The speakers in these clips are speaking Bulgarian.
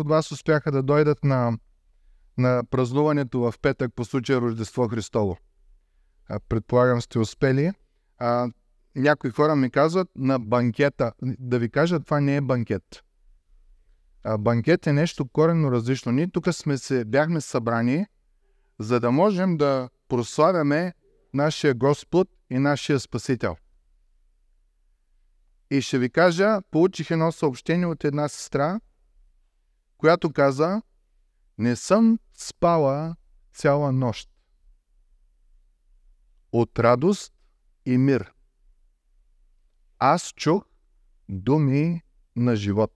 от вас успяха да дойдат на, на празнуването в петък по случая Рождество Христово. А, предполагам сте успели. А, някои хора ми казват на банкета. Да ви кажа, това не е банкет. А, банкет е нещо коренно различно. Ние тук сме се, бяхме събрани, за да можем да прославяме нашия Господ и нашия Спасител. И ще ви кажа, получих едно съобщение от една сестра, която каза, не съм спала цяла нощ. От радост и мир. Аз чух думи на живот.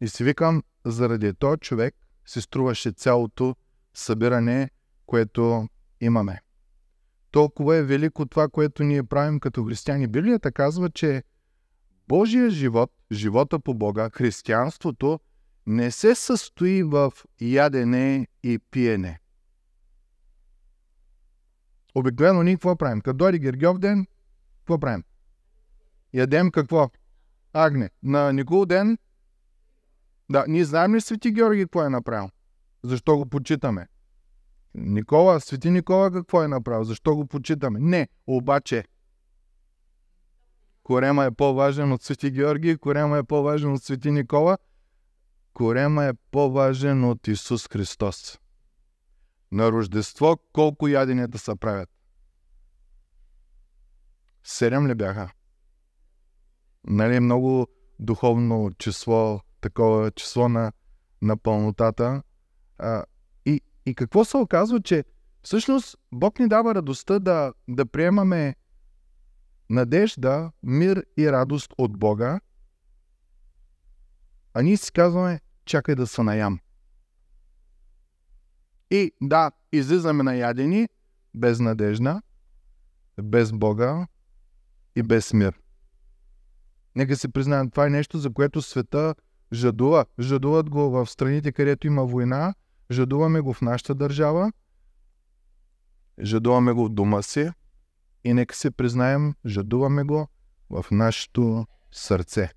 И си викам, заради този човек се струваше цялото събиране, което имаме. Толкова е велико това, което ние правим като християни. Библията казва, че Божия живот, живота по Бога, християнството – не се състои в ядене и пиене. Обикновено ние какво правим? Като дойде Гергьов ден, какво правим? Ядем какво? Агне. На Никол ден, да, ние знаем ли Свети Георги какво е направил? Защо го почитаме? Никола, Свети Никола какво е направил? Защо го почитаме? Не, обаче Корема е по-важен от Свети Георги, Корема е по-важен от Свети Никола – корема е по-важен от Исус Христос. На Рождество колко яденията се правят? Седем ли бяха? Нали, много духовно число, такова число на, на пълнотата. А, и, и какво се оказва, че всъщност Бог ни дава радостта да, да приемаме надежда, мир и радост от Бога, а ние си казваме, чакай да се наям. И да, излизаме на ядени, без надежда, без Бога и без мир. Нека си признаем, това е нещо, за което света жадува. Жадуват го в страните, където има война, жадуваме го в нашата държава, жадуваме го в дома си и нека си признаем, жадуваме го в нашето сърце.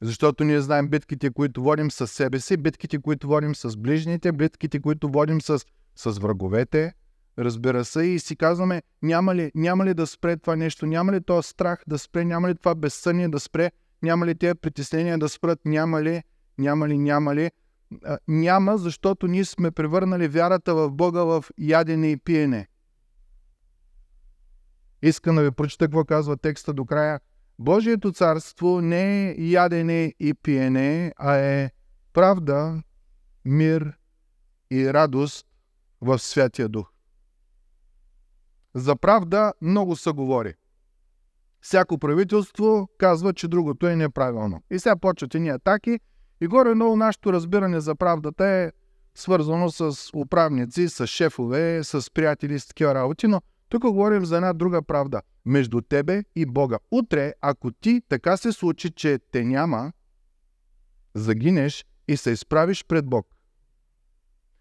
Защото ние знаем битките, които водим с себе си, битките, които водим с ближните, битките, които водим с, с враговете, разбира се, и си казваме, няма ли, няма ли да спре това нещо, няма ли този страх да спре, няма ли това безсъние да спре, няма ли тези притеснения да спрат, няма ли, няма ли, няма ли. А, няма, защото ние сме превърнали вярата в Бога в ядене и пиене. Искам да ви прочета какво казва текста до края. Божието царство не е ядене и пиене, а е правда, мир и радост в Святия Дух. За правда много се говори. Всяко правителство казва, че другото е неправилно. И сега почват ни атаки. И горе много нашето разбиране за правдата е свързано с управници, с шефове, с приятели, с такива работи. Но тук говорим за една друга правда между тебе и Бога. Утре, ако ти така се случи, че те няма, загинеш и се изправиш пред Бог.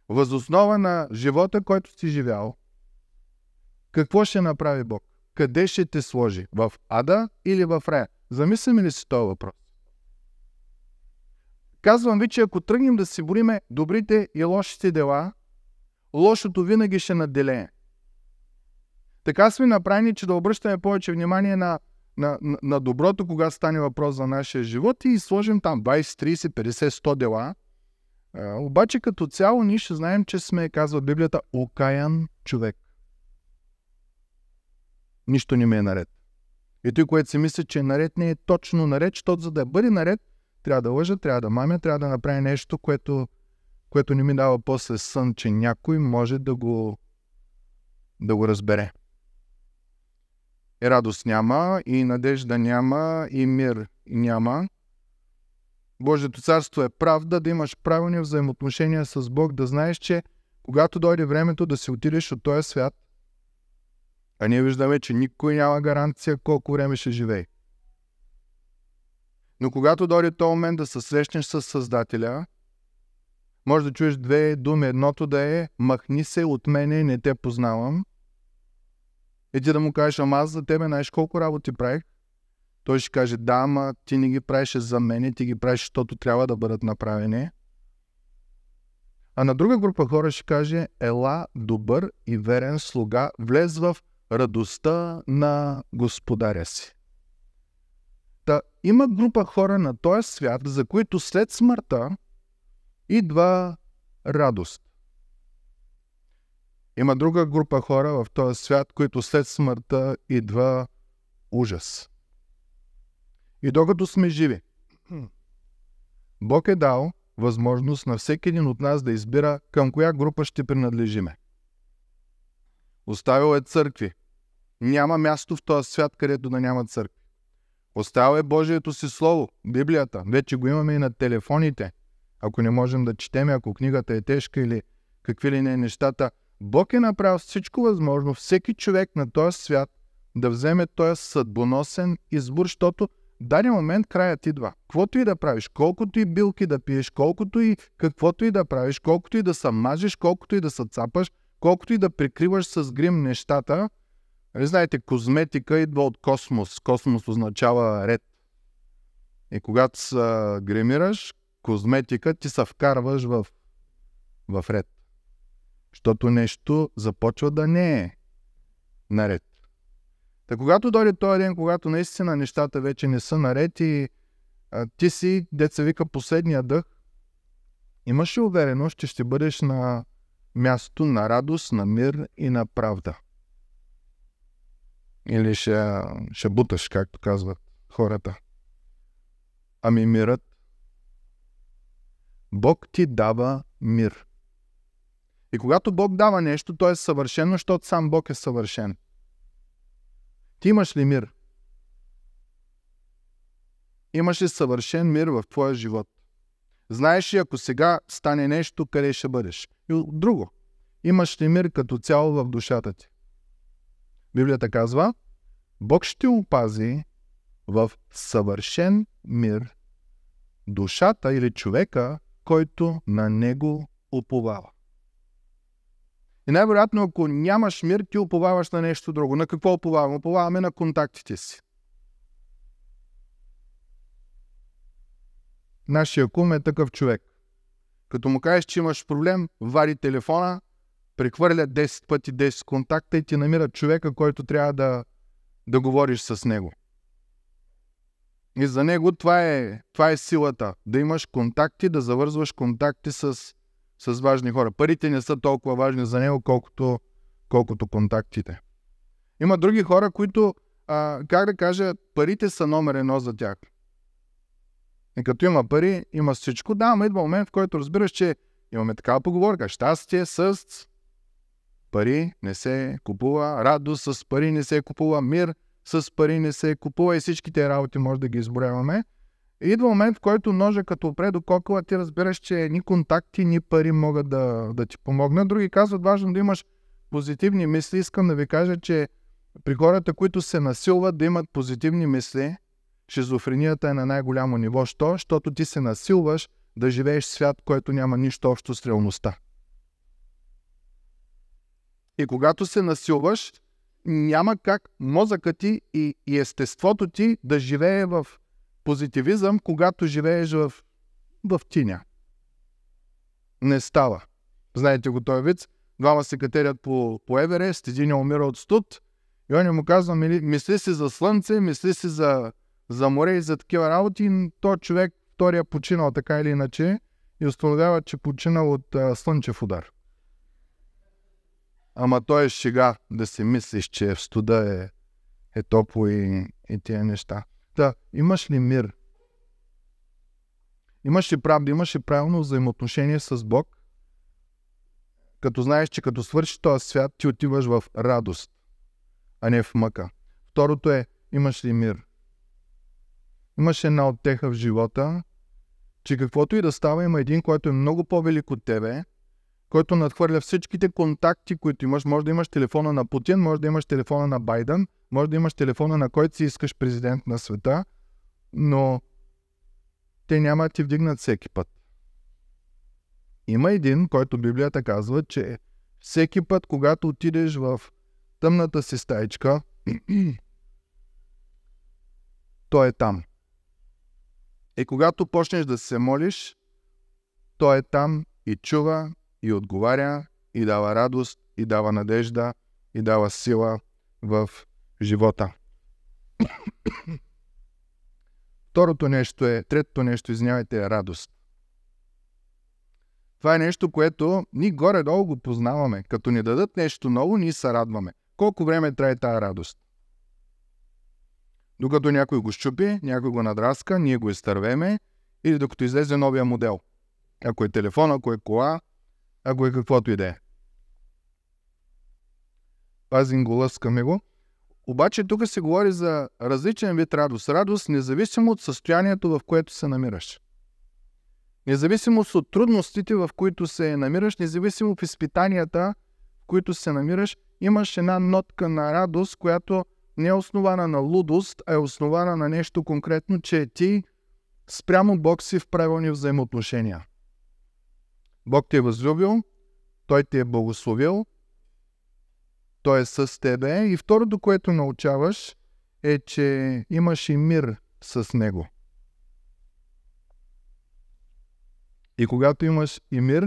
Възоснова на живота, който си живял, какво ще направи Бог? Къде ще те сложи? В ада или в рая? Замислим ли си този въпрос? Казвам ви, че ако тръгнем да си бориме добрите и лошите дела, лошото винаги ще наделее. Така сме направени, че да обръщаме повече внимание на, на, на, на доброто, когато стане въпрос за нашия живот и сложим там 20, 30, 50, 100 дела. А, обаче като цяло ние ще знаем, че сме, казва Библията, окаян човек. Нищо не ми е наред. И той, което си мисля, че наред не е точно наред, защото за да бъде наред, трябва да лъжа, трябва да мамя, трябва да направя нещо, което, което не ми дава после сън, че някой може да го, да го разбере. И радост няма, и надежда няма, и мир няма. Божието царство е правда, да имаш правилни взаимоотношения с Бог, да знаеш, че когато дойде времето да си отидеш от този свят, а ние виждаме, че никой няма гаранция колко време ще живее. Но когато дойде този момент да се срещнеш с Създателя, може да чуеш две думи. Едното да е «Махни се от мене, не те познавам», и ти да му кажеш, ама аз за тебе, знаеш колко работи правих? Той ще каже, да, ама ти не ги правиш за мен, ти ги правиш, защото трябва да бъдат направени. А на друга група хора ще каже, ела, добър и верен слуга, влез в радостта на господаря си. Та, има група хора на този свят, за които след смъртта идва радост. Има друга група хора в този свят, които след смъртта идва ужас. И докато сме живи, Бог е дал възможност на всеки един от нас да избира към коя група ще принадлежиме. Оставил е църкви. Няма място в този свят, където да няма църкви. Оставил е Божието си Слово, Библията. Вече го имаме и на телефоните. Ако не можем да четем, ако книгата е тежка или какви ли не е нещата – Бог е направил всичко възможно, всеки човек на този свят да вземе този съдбоносен избор, защото даден момент краят идва. Каквото и да правиш, колкото и билки да пиеш, колкото и каквото и да правиш, колкото и да се мажеш, колкото и да се цапаш, колкото и да прикриваш с грим нещата, нали знаете, козметика идва от космос. Космос означава ред. И когато се гримираш, козметика ти се вкарваш в, в ред. Защото нещо започва да не е наред. Та когато дойде този ден, когато наистина нещата вече не са наред и а, ти си, деца вика, последния дъх, имаш ли увереност, че ще бъдеш на място на радост, на мир и на правда? Или ще, ще буташ, както казват хората. Ами мирът. Бог ти дава мир. И когато Бог дава нещо, то е съвършено, защото сам Бог е съвършен. Ти имаш ли мир? Имаш ли съвършен мир в твоя живот? Знаеш ли, ако сега стане нещо, къде ще бъдеш? И друго, имаш ли мир като цяло в душата ти? Библията казва, Бог ще опази в съвършен мир душата или човека, който на него уповава. И най-вероятно, ако нямаш мир, ти оповаваш на нещо друго. На какво оповаваме? Оповаваме на контактите си. Нашия кум е такъв човек. Като му кажеш, че имаш проблем, вади телефона, прехвърля 10 пъти 10 контакта и ти намира човека, който трябва да, да говориш с него. И за него това е, това е силата. Да имаш контакти, да завързваш контакти с с важни хора. Парите не са толкова важни за него, колкото, колкото контактите. Има други хора, които, а, как да кажа, парите са номер едно за тях. И като има пари, има всичко. Да, ама идва момент, в който разбираш, че имаме такава поговорка. Щастие с пари не се купува, радост с пари не се купува, мир с пари не се купува и всичките работи може да ги изборяваме. Идва момент, в който ножа като опре до кокала, ти разбираш, че ни контакти, ни пари могат да, да ти помогнат. Други казват, важно да имаш позитивни мисли. Искам да ви кажа, че при хората, които се насилват да имат позитивни мисли, шизофренията е на най-голямо ниво. Що? Защото ти се насилваш да живееш свят, който няма нищо общо с реалността. И когато се насилваш, няма как мозъкът ти и, и естеството ти да живее в позитивизъм, когато живееш в, в тиня. Не става. Знаете го той вид. Двама се катерят по, по Еверест, един е умира от студ. И он му казва, мисли си за слънце, мисли си за, за море и за такива работи. И то човек, втория починал така или иначе, и установява, че починал от а, слънчев удар. Ама той е шега да си мислиш, че в студа е, е топло и, и тия неща. Та, имаш ли мир? Имаш ли правда, имаш ли правилно взаимоотношение с Бог? Като знаеш, че като свършиш този свят, ти отиваш в радост, а не в мъка. Второто е, имаш ли мир? Имаш една оттеха в живота, че каквото и да става, има един, който е много по-велик от тебе, който надхвърля всичките контакти, които имаш. Може да имаш телефона на Путин, може да имаш телефона на Байден – може да имаш телефона на който си искаш президент на света, но те няма да ти вдигнат всеки път. Има един, който Библията казва, че всеки път, когато отидеш в тъмната си стаичка, той е там. И когато почнеш да се молиш, той е там и чува, и отговаря, и дава радост, и дава надежда, и дава сила в живота. Второто нещо е, третото нещо, извинявайте, е радост. Това е нещо, което ни горе-долу го познаваме. Като ни дадат нещо ново, ние се радваме. Колко време трае тази радост? Докато някой го щупи, някой го надраска, ние го изтървеме или докато излезе новия модел. Ако е телефон, ако е кола, ако е каквото и да е. Пазим го, лъскаме го. Обаче тук се говори за различен вид радост. Радост независимо от състоянието, в което се намираш. Независимо от трудностите, в които се намираш, независимо в изпитанията, в които се намираш, имаш една нотка на радост, която не е основана на лудост, а е основана на нещо конкретно, че ти спрямо Бог си в правилни взаимоотношения. Бог ти е възлюбил, Той ти е благословил, той е с тебе. И второто, което научаваш, е, че имаш и мир с него. И когато имаш и мир,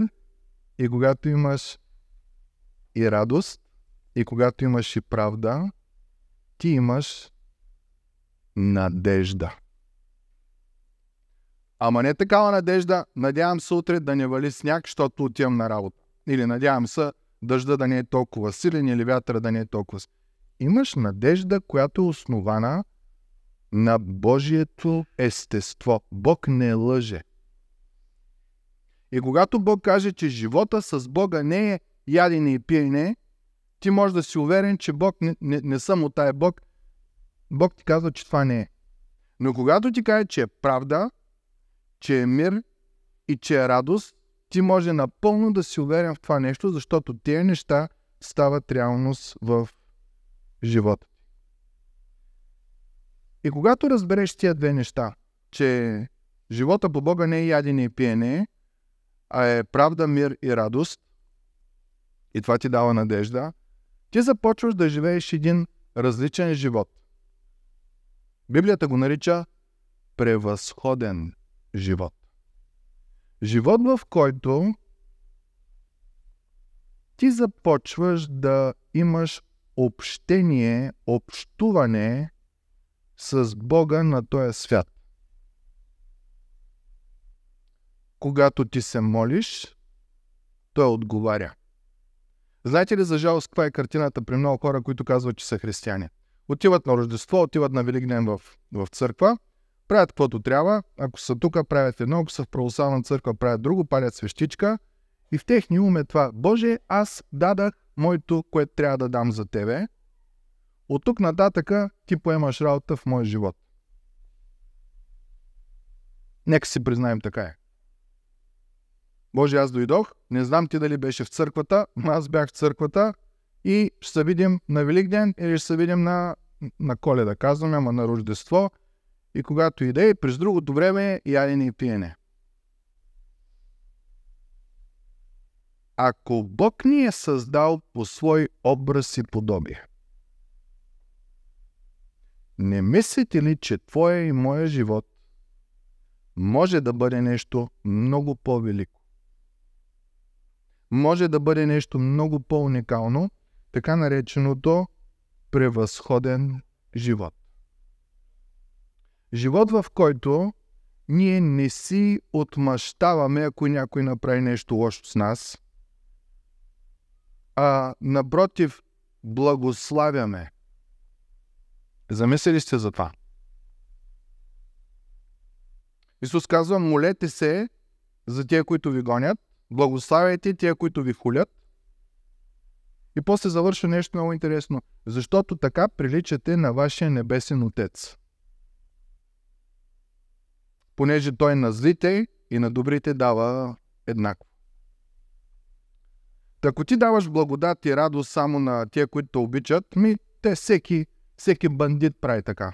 и когато имаш и радост, и когато имаш и правда, ти имаш надежда. Ама не такава надежда, надявам се утре да не вали сняг, защото отивам на работа. Или надявам се дъжда да не е толкова силен или вятъра да не е толкова силен. Имаш надежда, която е основана на Божието естество. Бог не лъже. И когато Бог каже, че живота с Бога не е ядене и пиене, ти можеш да си уверен, че Бог не, не, не от тая Бог. Бог ти казва, че това не е. Но когато ти каже, че е правда, че е мир и че е радост, ти може напълно да си уверен в това нещо, защото тези неща стават реалност в живота. И когато разбереш тия две неща, че живота по Бога не е ядене и пиене, а е правда, мир и радост, и това ти дава надежда, ти започваш да живееш един различен живот. Библията го нарича превъзходен живот. Живот, в който ти започваш да имаш общение, общуване с Бога на този свят. Когато ти се молиш, той отговаря. Знаете ли за жалост каква е картината при много хора, които казват, че са християни? Отиват на Рождество, отиват на Великден в, в църква – правят каквото трябва. Ако са тук, правят едно, ако са в православна църква, правят друго, палят свещичка. И в техния ум е това. Боже, аз дадах моето, което трябва да дам за тебе. От тук нататъка ти поемаш работа в моя живот. Нека си признаем така е. Боже, аз дойдох, не знам ти дали беше в църквата, но аз бях в църквата и ще се видим на Великден или ще се видим на, на коледа, казваме, ама на Рождество – и когато иде, и през другото време ядене и пиене. Ако Бог ни е създал по свой образ и подобие, не мислите ли, че твоя и моя живот може да бъде нещо много по-велико? Може да бъде нещо много по-уникално, така нареченото превъзходен живот. Живот, в който ние не си отмъщаваме, ако някой направи нещо лошо с нас, а напротив, благославяме. Замислили сте за това? Исус казва, молете се за тия, които ви гонят, благославяйте тия, които ви хулят. И после завършва нещо много интересно. Защото така приличате на вашия небесен отец понеже той на злите и на добрите дава еднакво. Ако ти даваш благодат и радост само на тия, които те обичат, ми те всеки, всеки бандит прави така.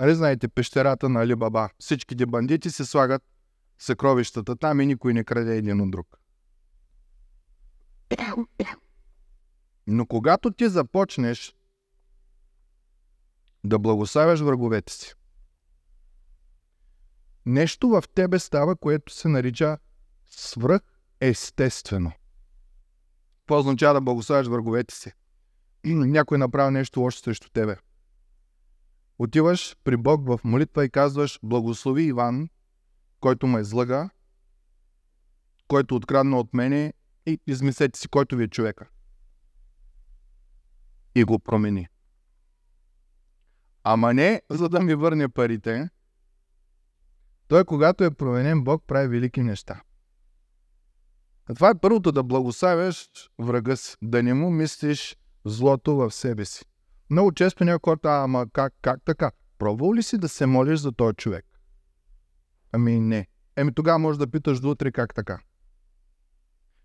Нали знаете, пещерата на Алибаба. Всичките бандити се слагат съкровищата там и никой не краде един от друг. Но когато ти започнеш да благославяш враговете си, нещо в тебе става, което се нарича свръх естествено. Това означава да благославяш враговете си. Някой е направи нещо лошо срещу тебе. Отиваш при Бог в молитва и казваш благослови Иван, който ме излъга, който е открадна от мене и измислете си, който ви е човека. И го промени. Ама не, за да ми върне парите, той, когато е променен Бог, прави велики неща. А това е първото да благославяш врага си, да не му мислиш злото в себе си. Много често някой хората, ама как, как така? Пробвал ли си да се молиш за този човек? Ами не. Еми тогава можеш да питаш до утре как така.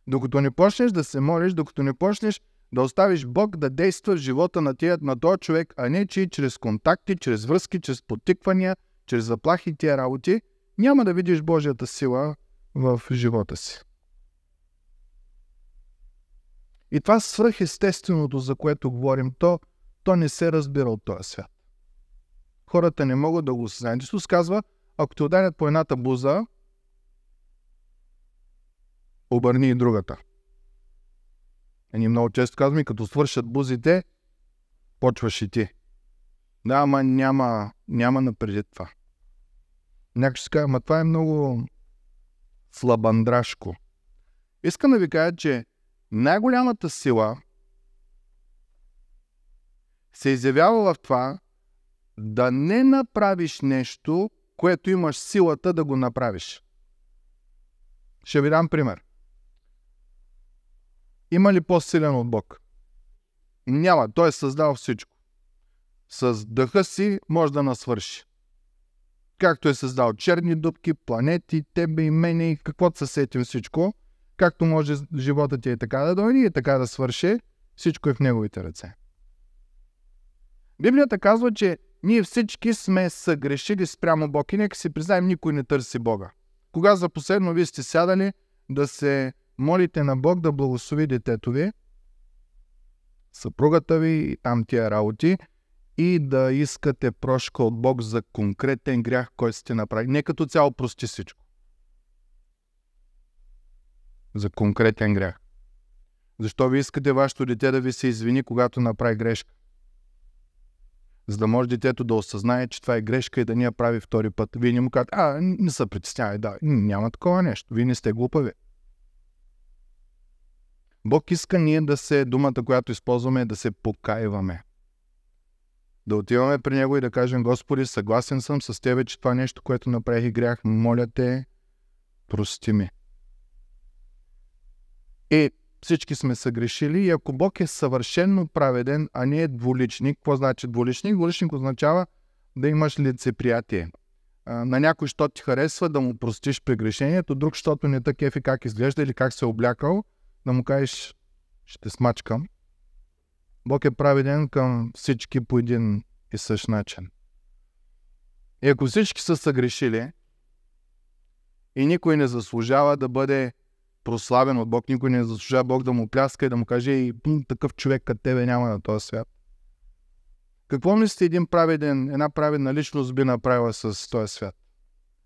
Докато не почнеш да се молиш, докато не почнеш да оставиш Бог да действа в живота на, тия, на този човек, а не че чрез контакти, чрез връзки, чрез потиквания, чрез заплахи и тия работи – няма да видиш Божията сила в живота си. И това свръхестественото, за което говорим, то, то не се разбира от този свят. Хората не могат да го осъзнаят. Исус казва, ако те ударят по едната буза, обърни и другата. И е, ние много често казваме, като свършат бузите, почваш и ти. Да, ама няма, няма напреди това. Някой ще каже, ама това е много слабандрашко. Искам да ви кажа, че най-голямата сила се изявява в това да не направиш нещо, което имаш силата да го направиш. Ще ви дам пример. Има ли по-силен от Бог? Няма. Той е създал всичко. С дъха си може да насвърши както е създал черни дубки, планети, тебе и мене и каквото се сетим всичко, както може живота ти е така да дойде и така да свърши, всичко е в неговите ръце. Библията казва, че ние всички сме съгрешили спрямо Бог и нека си признаем, никой не търси Бога. Кога за последно вие сте сядали да се молите на Бог да благослови детето ви, съпругата ви и там тия работи, и да искате прошка от Бог за конкретен грях, който сте направили. Не като цяло прости всичко. За конкретен грях. Защо ви искате вашето дете да ви се извини, когато направи грешка? За да може детето да осъзнае, че това е грешка и да ни я прави втори път. Вие не му казвате, а, не се притеснявай, да, няма такова нещо. Вие не сте глупави. Бог иска ние да се, думата, която използваме, е да се покаиваме. Да отиваме при Него и да кажем, Господи, съгласен съм с Тебе, че това нещо, което направих и грях, моля Те, прости ми. И всички сме съгрешили и ако Бог е съвършенно праведен, а не е дволичник, какво значи дволичник? Дволичник означава да имаш лицеприятие. На някой, що ти харесва, да му простиш прегрешението, друг, щото не е такъв и как изглежда или как се е облякал, да му кажеш, ще смачкам. Бог е праведен към всички по един и същ начин. И ако всички са съгрешили и никой не заслужава да бъде прославен от Бог, никой не заслужава Бог да му пляска и да му каже и такъв човек като тебе няма на този свят. Какво мислите един праведен, една праведна личност би направила с този свят?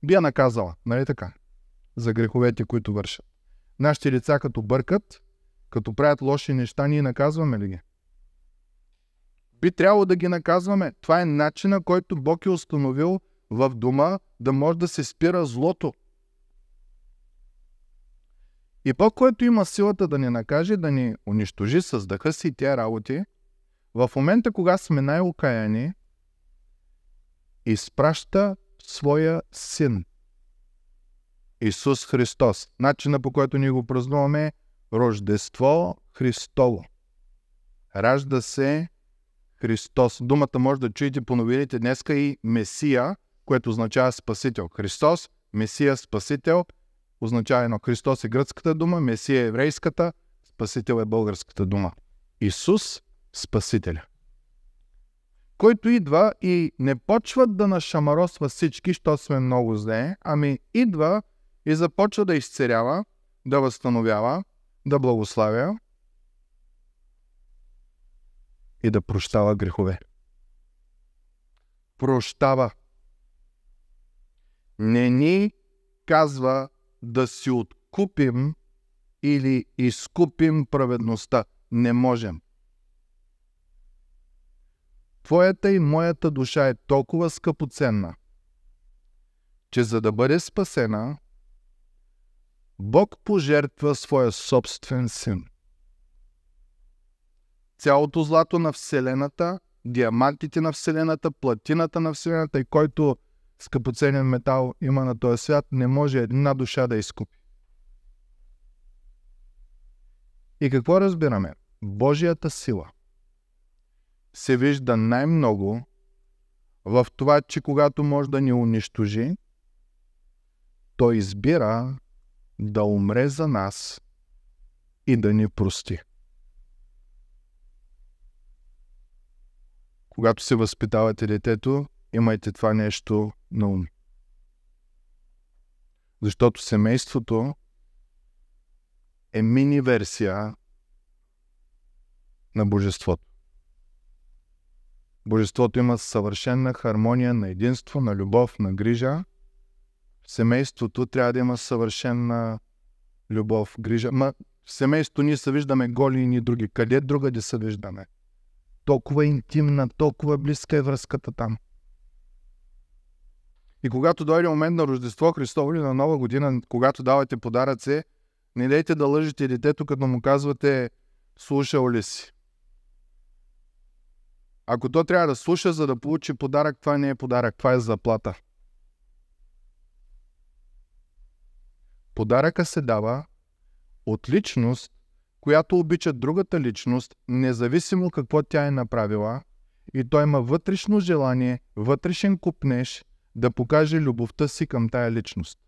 Би я наказала, нали така? За греховете, които вършат. Нашите лица като бъркат, като правят лоши неща, ние наказваме ли ги? Би трябвало да ги наказваме. Това е начина, който Бог е установил в дома, да може да се спира злото. И Бог, който има силата да ни накаже, да ни унищожи с дъха си и тия работи, в момента, кога сме най-окаяни, изпраща своя син. Исус Христос. Начина по който ние го празнуваме Рождество Христово. Ражда се Христос. Думата може да чуете по новините днеска и Месия, което означава Спасител. Христос, Месия, Спасител, означава едно. Христос е гръцката дума, Месия е еврейската, Спасител е българската дума. Исус, Спасителя. Който идва и не почва да нашамаросва всички, що сме много зле, ами идва и започва да изцерява, да възстановява, да благославя, и да прощава грехове. Прощава. Не ни казва да си откупим или изкупим праведността. Не можем. Твоята и моята душа е толкова скъпоценна, че за да бъде спасена, Бог пожертва своя собствен син цялото злато на Вселената, диамантите на Вселената, платината на Вселената и който скъпоценен метал има на този свят, не може една душа да изкупи. И какво разбираме? Божията сила се вижда най-много в това, че когато може да ни унищожи, той избира да умре за нас и да ни прости. когато се възпитавате детето, имайте това нещо на ум. Защото семейството е мини версия на Божеството. Божеството има съвършена хармония на единство, на любов, на грижа. В семейството трябва да има съвършена любов, грижа. Ма в семейството ние се виждаме голи и ни други. Къде друга да се виждаме? толкова интимна, толкова близка е връзката там. И когато дойде момент на Рождество Христово или на Нова година, когато давате подаръци, не дайте да лъжите детето, като му казвате слушал ли си. Ако то трябва да слуша, за да получи подарък, това не е подарък, това е заплата. Подаръка се дава от личност, която обича другата личност, независимо какво тя е направила, и той има вътрешно желание, вътрешен купнеж да покаже любовта си към тая личност.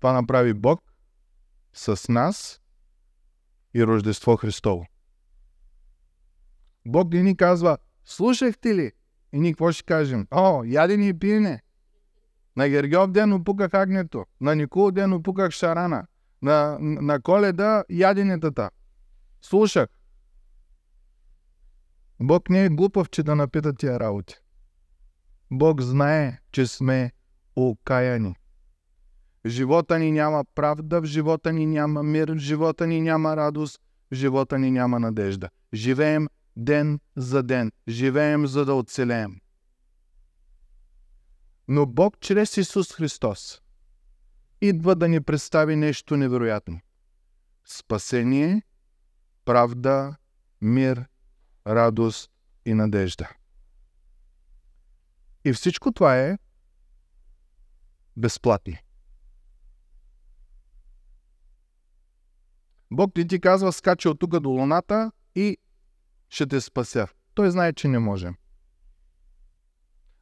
Това направи Бог с нас и Рождество Христово. Бог ни казва, слушахте ли? И ние какво ще кажем? О, ядени и пиене. На Гергиов ден опуках агнето, на Никол ден опуках шарана, на, на коледа яденетата. Слушах. Бог не е глупав, че да напита тия работи. Бог знае, че сме окаяни. В живота ни няма правда, в живота ни няма мир, в живота ни няма радост, в живота ни няма надежда. Живеем ден за ден. Живеем за да оцелеем. Но Бог чрез Исус Христос – идва да ни представи нещо невероятно. Спасение, правда, мир, радост и надежда. И всичко това е безплатно. Бог не ти казва, скача от тук до луната и ще те спася. Той знае, че не може.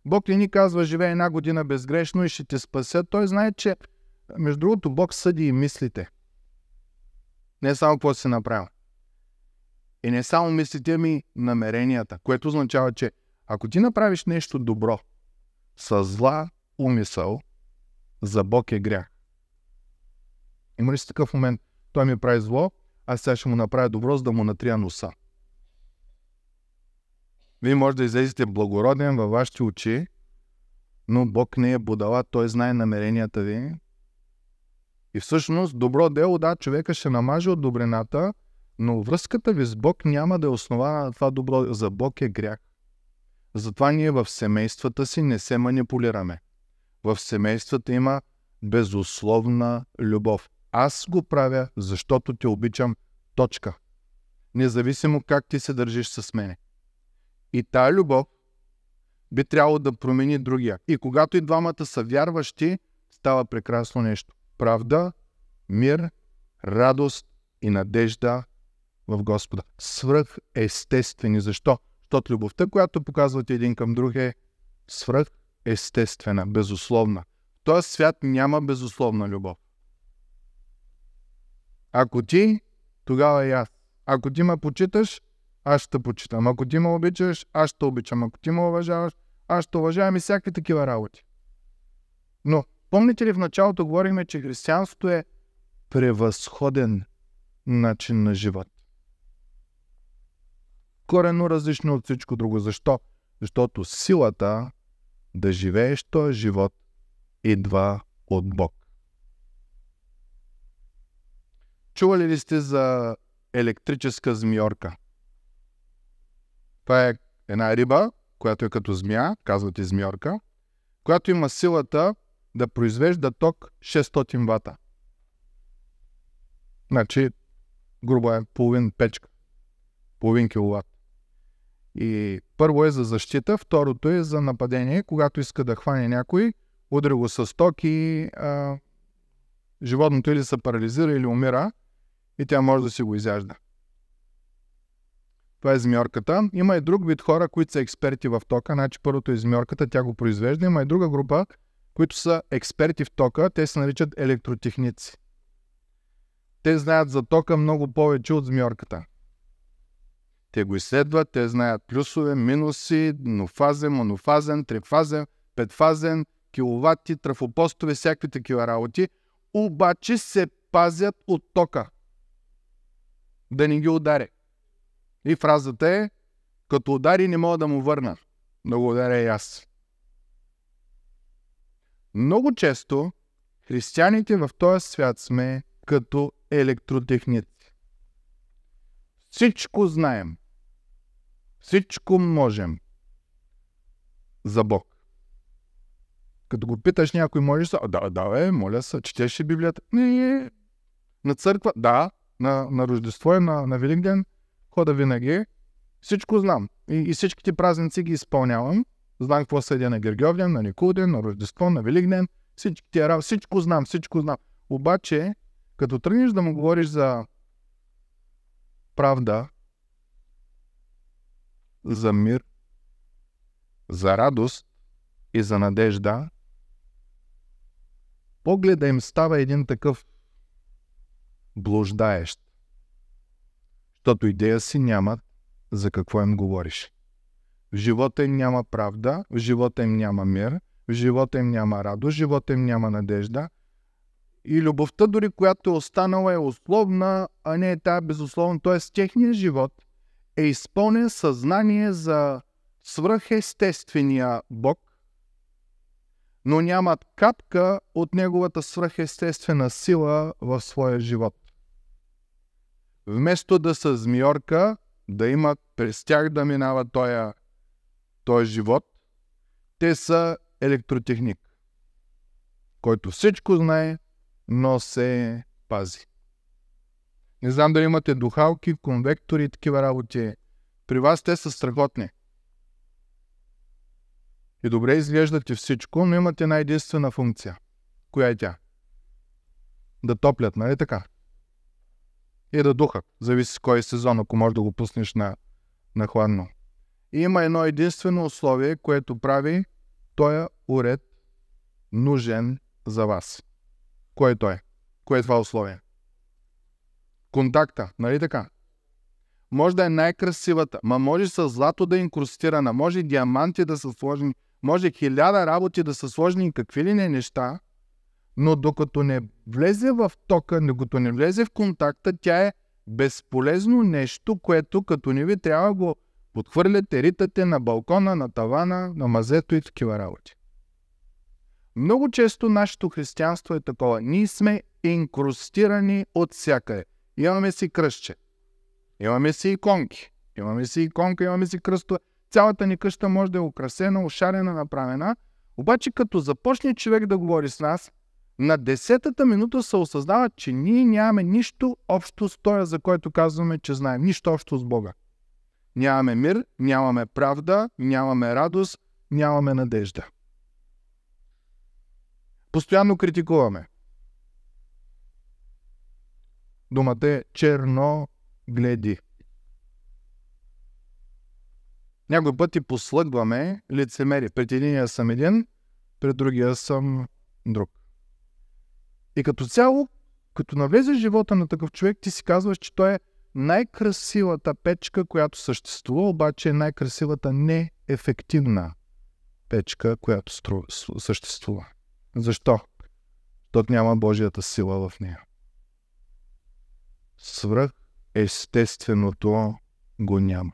Бог не ни казва, живее една година безгрешно и ще те спася. Той знае, че между другото, Бог съди и мислите. Не само какво си направил. И не само мислите ми, намеренията, което означава, че ако ти направиш нещо добро с зла умисъл, за Бог е грях. Има ли си такъв момент? Той ми прави зло, аз сега ще му направя добро, за да му натрия носа. Вие може да излезете благороден във вашите очи, но Бог не е будала, Той знае намеренията ви и всъщност добро дело, да, човека ще намаже от добрината, но връзката ви с Бог няма да е основана на това добро. За Бог е грях. Затова ние в семействата си не се манипулираме. В семействата има безусловна любов. Аз го правя, защото те обичам. Точка. Независимо как ти се държиш с мене. И тая любов би трябвало да промени другия. И когато и двамата са вярващи, става прекрасно нещо правда, мир, радост и надежда в Господа. Свръх естествени. Защо? Защото любовта, която показвате един към друг е свръх естествена, безусловна. В този свят няма безусловна любов. Ако ти, тогава и аз. Ако ти ме почиташ, аз ще почитам. Ако ти ме обичаш, аз ще обичам. Ако ти ме уважаваш, аз ще уважавам и всякакви такива работи. Но Помните ли в началото говорихме, че християнството е превъзходен начин на живот? Корено различно от всичко друго. Защо? Защото силата да живееш този живот идва от Бог. Чували ли сте за електрическа змиорка? Това е една риба, която е като змия, казват и змиорка, която има силата да произвежда ток 600 вата. Значи, грубо е половин печка, половин киловатт. И първо е за защита, второто е за нападение. Когато иска да хване някой, удря го с ток и а, животното или се парализира, или умира и тя може да си го изяжда. Това е змиорката. Има и друг вид хора, които са експерти в тока. Значи първото е змиорката, тя го произвежда. Има и друга група, които са експерти в тока, те се наричат електротехници. Те знаят за тока много повече от змиорката. Те го изследват, те знаят плюсове, минуси, нофазен, монофазен, трифазен, петфазен, киловатти, трафопостове, всякакви такива работи, обаче се пазят от тока. Да не ги удари. И фразата е, като удари не мога да му върна. Да го ударя и аз. Много често християните в този свят сме като електротехници. Всичко знаем. Всичко можем. За Бог. Като го питаш някой, можеш да... Да, да, е, моля се, четеш ли Библията? Не, не, На църква? Да. На, на Рождество и на, на Великден хода винаги. Всичко знам. И, и всичките празници ги изпълнявам. Знам какво съдя на Гергиовден, на Никуден, на Рождество, на Великден. Всички тия работи, всичко знам, всичко знам. Обаче, като тръгнеш да му говориш за правда, за мир, за радост и за надежда, погледа им става един такъв блуждаещ, защото идея си нямат за какво им говориш. В живота им няма правда, в живота им няма мир, в живота им няма радост, в живота им няма надежда. И любовта, дори която е останала, е условна, а не е тая безусловна. т.е. техният живот е изпълнен съзнание за свръхестествения Бог, но нямат капка от неговата свръхестествена сила в своя живот. Вместо да са змиорка, да имат през тях да минава тоя този живот, те са електротехник, който всичко знае, но се пази. Не знам дали имате духалки, конвектори и такива работи. При вас те са страхотни. И добре изглеждате всичко, но имате една единствена функция. Коя е тя? Да топлят, нали така? И да духат. Зависи с кой сезон, ако можеш да го пуснеш на, на хладно. И има едно единствено условие, което прави този е уред нужен за вас. Кое то е? Кое е това условие? Контакта, нали така? Може да е най-красивата, ма може с злато да е инкрустирана, може диаманти да са сложени, може хиляда работи да са сложени, какви ли не неща, но докато не влезе в тока, докато не влезе в контакта, тя е безполезно нещо, което като не ви трябва го подхвърлят ритате на балкона, на тавана, на мазето и такива работи. Много често нашето християнство е такова. Ние сме инкрустирани от всякъде. Имаме си кръстче, имаме си иконки, имаме си иконка, имаме си кръсто, Цялата ни къща може да е украсена, ушарена, направена. Обаче като започне човек да говори с нас, на десетата минута се осъзнава, че ние нямаме нищо общо с Тоя, за който казваме, че знаем. Нищо общо с Бога. Нямаме мир, нямаме правда, нямаме радост, нямаме надежда. Постоянно критикуваме. Думата е черно гледи. Някой пъти послъгваме лицемери. Пред единия съм един, пред другия съм друг. И като цяло, като навлезеш в живота на такъв човек, ти си казваш, че той е най-красивата печка, която съществува, обаче е най-красивата неефективна печка, която стру... съществува. Защо? Защото няма Божията сила в нея. Свръх естественото го няма.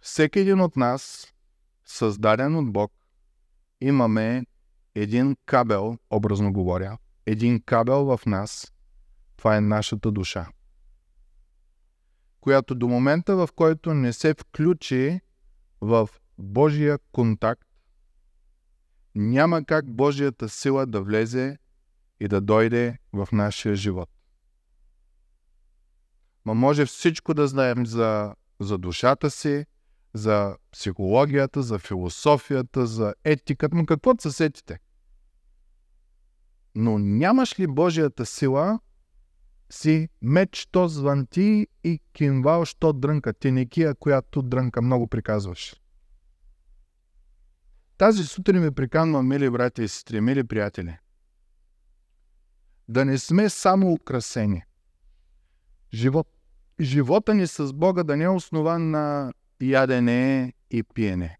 Всеки един от нас, създаден от Бог, имаме един кабел, образно говоря, един кабел в нас, това е нашата душа, която до момента, в който не се включи в Божия контакт, няма как Божията сила да влезе и да дойде в нашия живот. Ма може всичко да знаем за, за душата си, за психологията, за философията, за етиката, но каквото се сетите. Но нямаш ли Божията сила – си меч, то звънти и кимвал, що дрънка, тенекия, която дрънка много приказваш. Тази сутрин ви приканвам, мили брати и сестри, мили приятели, да не сме само украсени. Живот, живота ни с Бога да не е основан на ядене и пиене.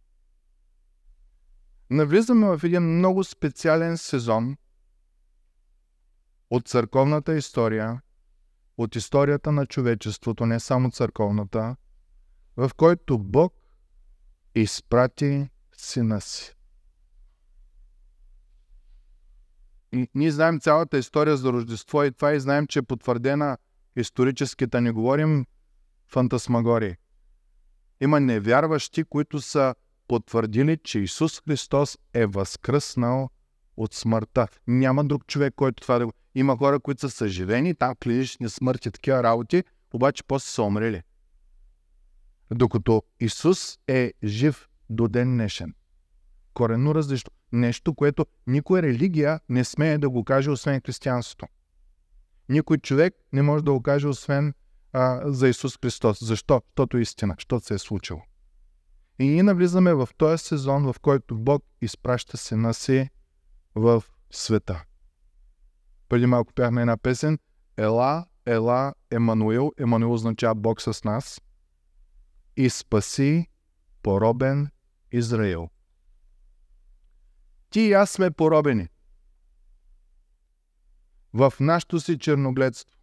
Навлизаме в един много специален сезон – от църковната история, от историята на човечеството, не само църковната, в който Бог изпрати сина си. И ние знаем цялата история за Рождество и това и знаем, че е потвърдена исторически, да не говорим фантасмагори. Има невярващи, които са потвърдили, че Исус Христос е възкръснал от смъртта. Няма друг човек, който това да го... Има хора, които са съживени, там клинични смърти, такива работи, обаче после са умрели. Докато Исус е жив до ден днешен. Корено различно. Нещо, което никоя религия не смее да го каже, освен християнството. Никой човек не може да го каже, освен а, за Исус Христос. Защо? Защото е истина, що се е случило. И ние навлизаме в този сезон, в който Бог изпраща сина си в света. Преди малко пяхме една песен Ела, Ела, Емануил. Емануил означава Бог с нас. И спаси поробен Израил. Ти и аз сме поробени. В нашото си черногледство.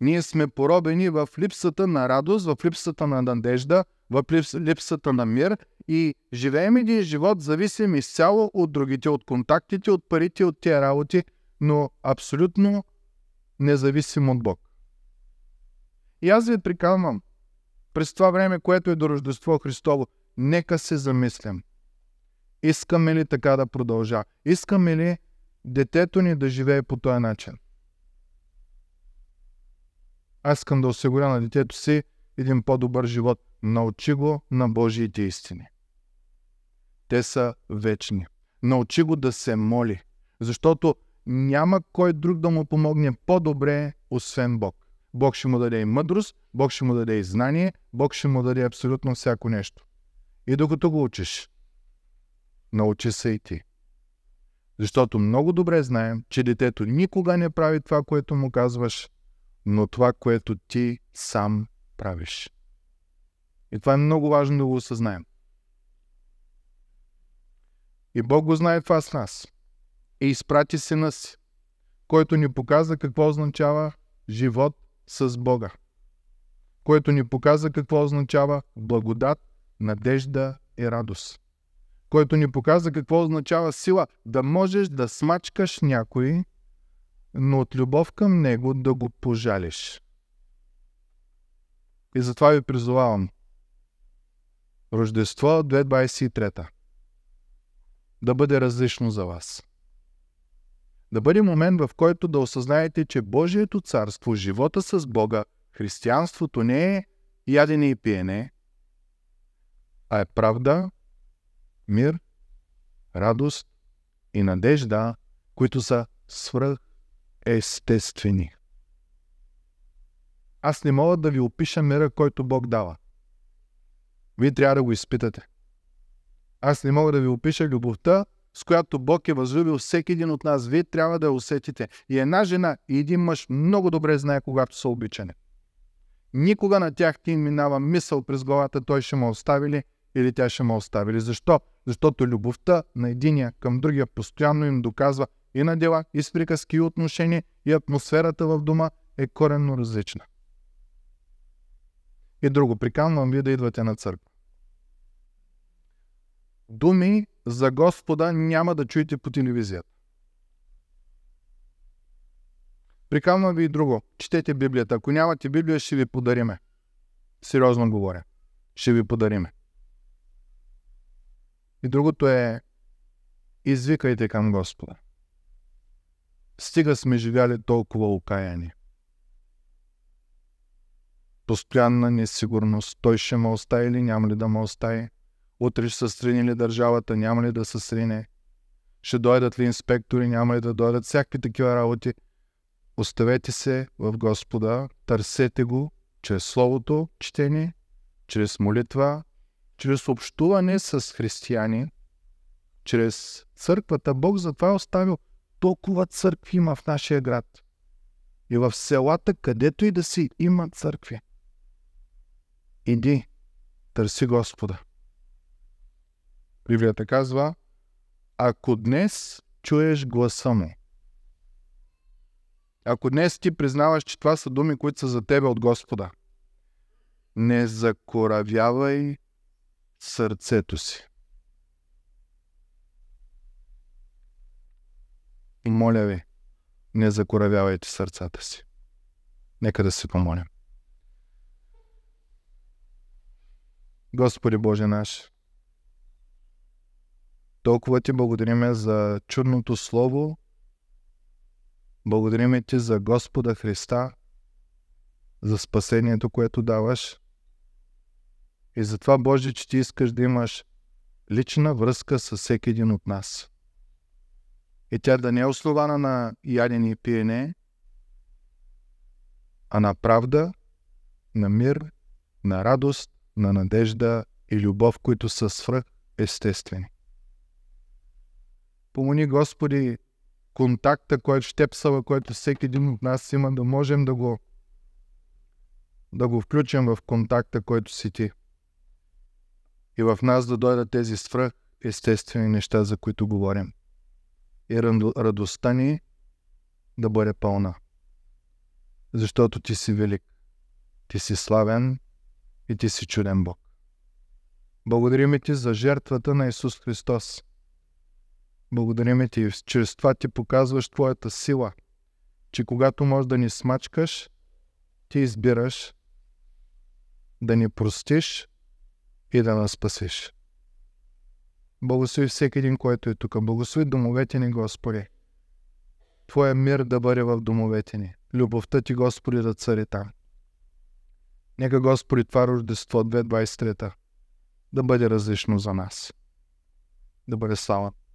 Ние сме поробени в липсата на радост, в липсата на надежда, в липсата на мир и живеем един живот, зависим изцяло от другите, от контактите, от парите, от тия работи, но абсолютно независим от Бог. И аз ви приканвам, през това време, което е до Рождество Христово, нека се замислям. Искаме ли така да продължа? Искаме ли детето ни да живее по този начин? Аз искам да осигуря на детето си един по-добър живот. Научи го на Божиите истини те са вечни. Научи го да се моли, защото няма кой друг да му помогне по-добре, освен Бог. Бог ще му даде и мъдрост, Бог ще му даде и знание, Бог ще му даде абсолютно всяко нещо. И докато го учиш, научи се и ти. Защото много добре знаем, че детето никога не прави това, което му казваш, но това, което ти сам правиш. И това е много важно да го осъзнаем. И Бог го знае това с нас. И изпрати сина си, който ни показа какво означава живот с Бога. Който ни показа какво означава благодат, надежда и радост. Който ни показа какво означава сила да можеш да смачкаш някой, но от любов към него да го пожалиш. И затова ви призовавам. Рождество 2023 да бъде различно за вас. Да бъде момент, в който да осъзнаете, че Божието царство, живота с Бога, християнството не е ядене и пиене, а е правда, мир, радост и надежда, които са естествени. Аз не мога да ви опиша мира, който Бог дава. Вие трябва да го изпитате – аз не мога да ви опиша любовта, с която Бог е възлюбил всеки един от нас. Вие трябва да я усетите. И една жена и един мъж много добре знае, когато са обичани. Никога на тях ти минава мисъл през главата, той ще ме остави ли или тя ще ме остави ли. Защо? Защото любовта на единия към другия постоянно им доказва и на дела, и с приказки, и отношения, и атмосферата в дома е коренно различна. И друго, приканвам ви да идвате на църква думи за Господа няма да чуете по телевизията. Прикамвам ви и друго. Четете Библията. Ако нямате Библия, ще ви подариме. Сериозно говоря. Ще ви подариме. И другото е извикайте към Господа. Стига сме живяли толкова окаяни. Постоянна несигурност. Той ще ме остави или няма ли да ме остави? Утре ще се срине ли държавата, няма ли да се срине? Ще дойдат ли инспектори, няма ли да дойдат? Всякакви такива работи. Оставете се в Господа, търсете го чрез Словото, четене, чрез молитва, чрез общуване с християни, чрез църквата. Бог затова е оставил толкова църкви има в нашия град. И в селата, където и да си, има църкви. Иди, търси Господа. Библията казва, ако днес чуеш гласа му, ако днес ти признаваш, че това са думи, които са за тебе от Господа, не закоравявай сърцето си. Моля ви, не закоравявайте сърцата си. Нека да се помолим. Господи Боже наш, толкова ти благодариме за чудното слово. Благодариме ти за Господа Христа, за спасението, което даваш. И за това, Боже, че ти искаш да имаш лична връзка с всеки един от нас. И тя да не е основана на ядене и пиене, а на правда, на мир, на радост, на надежда и любов, които са свръх естествени. Помони, Господи, контакта, който щепсала, който всеки един от нас има, да можем да го, да го включим в контакта, който си ти. И в нас да дойдат тези свръх естествени неща, за които говорим. И радостта ни да бъде пълна. Защото ти си велик, ти си славен и ти си чуден Бог. Благодарим ти за жертвата на Исус Христос – Благодарим ти. Чрез това ти показваш твоята сила, че когато можеш да ни смачкаш, ти избираш да ни простиш и да нас спасиш. Благослови всеки един, който е тук. Благослови домовете ни, Господи. Твоя мир да бъде в домовете ни. Любовта ти, Господи, да цари там. Нека, Господи, това Рождество 2023 да бъде различно за нас. Да бъде слава.